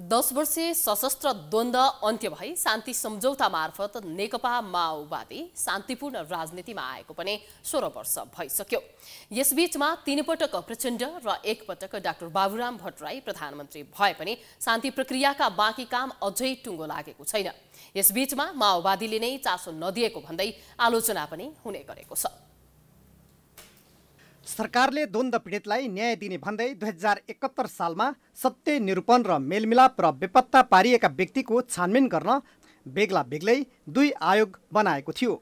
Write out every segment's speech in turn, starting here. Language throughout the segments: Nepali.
दस वर्षे सशस्त्र द्वन्द्व अन्त्य भई शान्ति सम्झौता मार्फत नेकपा माओवादी शान्तिपूर्ण राजनीतिमा आएको पनि सोह्र वर्ष भइसक्यो यसबीचमा तीनपटक प्रचण्ड र एकपटक डाक्टर बाबुराम भट्टराई प्रधानमन्त्री भए पनि शान्ति प्रक्रियाका बाँकी काम अझै टुङ्गो लागेको छैन यसबीचमा माओवादीले नै चासो नदिएको भन्दै आलोचना पनि हुने गरेको छ सरकारले द्वन्द पीडितलाई न्याय दिने भन्दै दुई हजार एकहत्तर सालमा सत्य निरूपण र मेलमिलाप र बेपत्ता पारिएका व्यक्तिको छानबिन गर्न बेग्ला बेग्लै दुई आयोग बनाएको थियो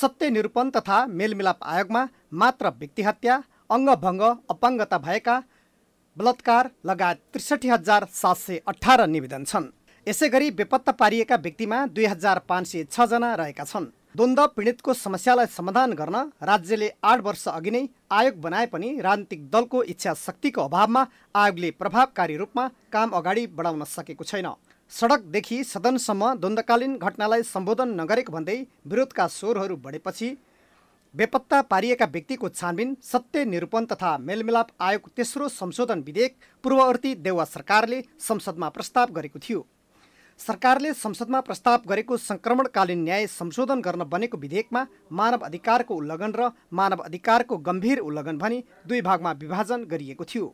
सत्य निरूपण तथा मेलमिलाप आयोगमा मात्र व्यक्तिहत्या अङ्गभङ्ग अपाङ्गता भएका बलात्कार लगायत त्रिसठी हजार सात सय अठार निवेदन छन् यसै गरी बेपत्ता पारिएका व्यक्तिमा दुई हजार पाँच सय छजना रहेका छन् द्वन्द पीडितको समस्यालाई समाधान गर्न राज्यले आठ वर्ष अघि नै आयोग बनाए पनि राजनीतिक दलको इच्छा शक्तिको अभावमा आयोगले प्रभावकारी रूपमा काम अगाडि बढाउन सकेको छैन सडकदेखि सदनसम्म द्वन्द्वकालीन घटनालाई सम्बोधन नगरेको भन्दै विरोधका स्वरहरू बढेपछि बेपत्ता पारिएका व्यक्तिको छानबिन सत्य निरूपण तथा मेलमिलाप आयोग तेस्रो संशोधन विधेयक पूर्ववर्ती देउवा सरकारले संसदमा प्रस्ताव गरेको थियो सरकारले संसदमा प्रस्ताव गरेको सङ्क्रमणकालीन न्याय संशोधन गर्न बनेको विधेयकमा मानव अधिकारको उल्लङ्घन र मानव अधिकारको गम्भीर उल्लङ्घन भनी दुई भागमा विभाजन गरिएको थियो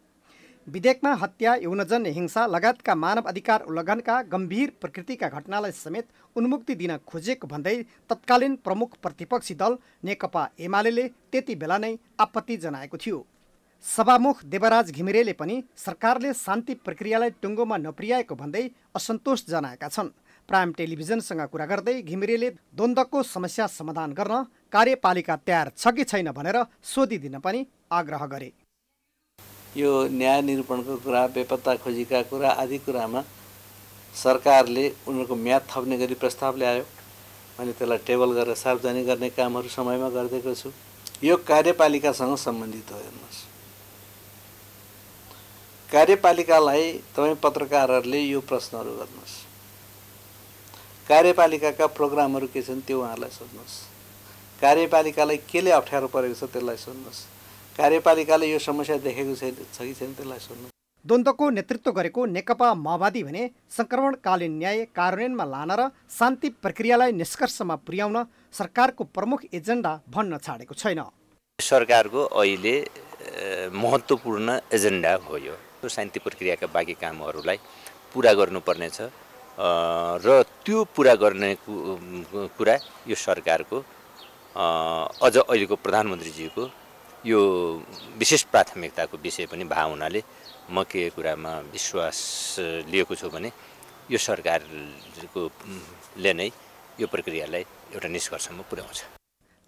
विधेयकमा हत्या यौनजन्य हिंसा लगायतका मानव अधिकार उल्लङ्घनका गम्भीर प्रकृतिका घटनालाई समेत उन्मुक्ति दिन खोजेको भन्दै तत्कालीन प्रमुख प्रतिपक्षी दल नेकपा एमाले त्यति बेला नै आपत्ति जनाएको थियो सभामुख देवराज घिमिरेले पनि सरकारले शान्ति प्रक्रियालाई टुङ्गोमा नप्रियाएको भन्दै असन्तोष जनाएका छन् प्राइम टेलिभिजनसँग कुरा गर्दै घिमिरेले द्वन्द्वको समस्या समाधान गर्न कार्यपालिका तयार छ कि छैन भनेर सोधिदिन पनि आग्रह गरे यो न्याय निरूपणको कुरा बेपत्ता खोजीका कुरा आदि कुरामा सरकारले उनीहरूको म्याद थप्ने गरी प्रस्ताव ल्यायो अनि त्यसलाई टेबल गरेर सार्वजनिक गर्ने कामहरू समयमा गरिदिएको छु यो कार्यपालिकासँग सम्बन्धित हो हेर्नुहोस् कार्यपालिकालाई तपाईँ पत्रकारहरूले यो प्रश्नहरू गर्नुहोस् कार्यपालिकाका प्रोग्रामहरू के छन् त्यो उहाँहरूलाई सोध्नुहोस् कार्यपालिकालाई केले अप्ठ्यारो परेको छ त्यसलाई सोध्नुहोस् कार्यपालिकाले यो समस्या देखेको छैन छ कि छैन त्यसलाई सोध्नुहोस् द्वन्द्वको नेतृत्व गरेको नेकपा माओवादी भने सङ्क्रमणकालीन न्याय कार्यान्वयनमा लान र शान्ति प्रक्रियालाई निष्कर्षमा पुर्याउन सरकारको प्रमुख एजेन्डा भन्न छाडेको छैन सरकारको अहिले महत्त्वपूर्ण एजेन्डा हो यो शान्ति प्रक्रियाका बाँकी कामहरूलाई पुरा गर्नुपर्नेछ र त्यो पुरा गर्ने कुरा यो सरकारको अझ अहिलेको प्रधानमन्त्रीजीको यो विशेष प्राथमिकताको विषय पनि भा हुनाले म के कुरामा विश्वास लिएको छु भने यो सरकारको ले नै यो प्रक्रियालाई एउटा निष्कर्षमा पुर्याउँछ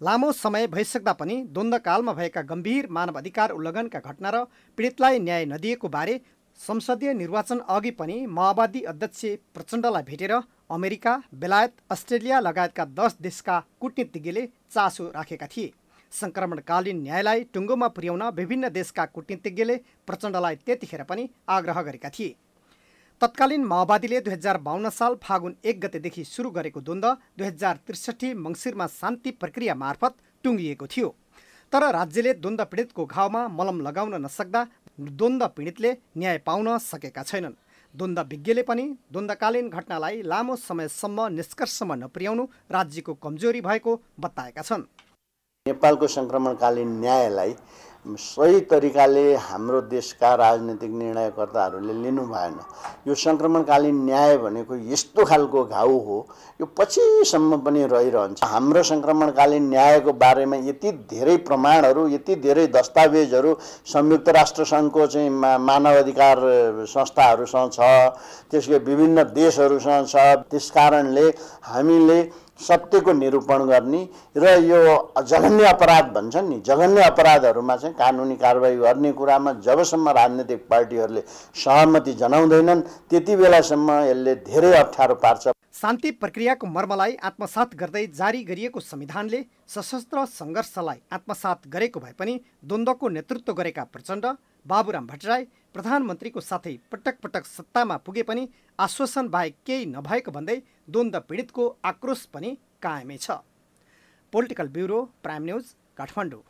लामो समय भइसक्दा पनि द्वन्द्वकालमा भएका गम्भीर मानव अधिकार उल्लङ्घनका घटना र पीडितलाई न्याय नदिएको बारे संसदीय निर्वाचन अघि पनि माओवादी अध्यक्ष प्रचण्डलाई भेटेर अमेरिका बेलायत अस्ट्रेलिया लगायतका दस देशका कुटनीतिज्ञले चासो राखेका थिए सङ्क्रमणकालीन न्यायलाई टुङ्गोमा पुर्याउन विभिन्न देशका कुटनीतिज्ञले प्रचण्डलाई त्यतिखेर पनि आग्रह गरेका थिए तत्कालीन माओवादीले दुई हजार बाहन्न साल फागुन एक गतेदेखि सुरु गरेको द्वन्द दुई हजार त्रिसठी मङ्सिरमा शान्ति प्रक्रिया मार्फत टुङ्गिएको थियो तर राज्यले द्वन्द पीडितको घाउमा मलम लगाउन नसक्दा द्वन्द पीडितले न्याय पाउन सकेका छैनन् द्वन्द विज्ञले पनि द्वन्दकालीन घटनालाई लामो समयसम्म निष्कर्षमा नपुर्याउनु राज्यको कमजोरी भएको बताएका छन् नेपालको सङ्क्रमणकालीन न्यायलाई सही तरिकाले हाम्रो देशका राजनीतिक निर्णयकर्ताहरूले लिनु भएन यो सङ्क्रमणकालीन न्याय भनेको यस्तो खालको घाउ हो यो पछिसम्म पनि रहिरहन्छ हाम्रो सङ्क्रमणकालीन न्यायको बारेमा यति धेरै प्रमाणहरू यति धेरै दस्तावेजहरू संयुक्त राष्ट्रसङ्घको चाहिँ मा मानवाधिकार संस्थाहरूसँग छ त्यसको विभिन्न देशहरूसँग छ त्यस कारणले हामीले सत्यको निरूपण गर्ने र यो जघन्य अपराध भन्छन् नि जघन्य अपराधहरूमा चाहिँ कानुनी कारवाही गर्ने कुरामा जबसम्म राजनैतिक पार्टीहरूले सहमति जनाउँदैनन् त्यति बेलासम्म यसले धेरै अप्ठ्यारो पार्छ शान्ति प्रक्रियाको मर्मलाई आत्मसात गर्दै जारी गरिएको संविधानले सशस्त्र सङ्घर्षलाई आत्मसात गरेको भए पनि द्वन्द्वको नेतृत्व गरेका प्रचण्ड बाबुराम भट्टराई प्रधानमन्त्रीको साथै पटक पटक सत्तामा पुगे पनि आश्वासन बाहेक केही नभएको भन्दै द्वन्द पीडितको आक्रोश पनि कायमै छ political bureau prime news Kathmandu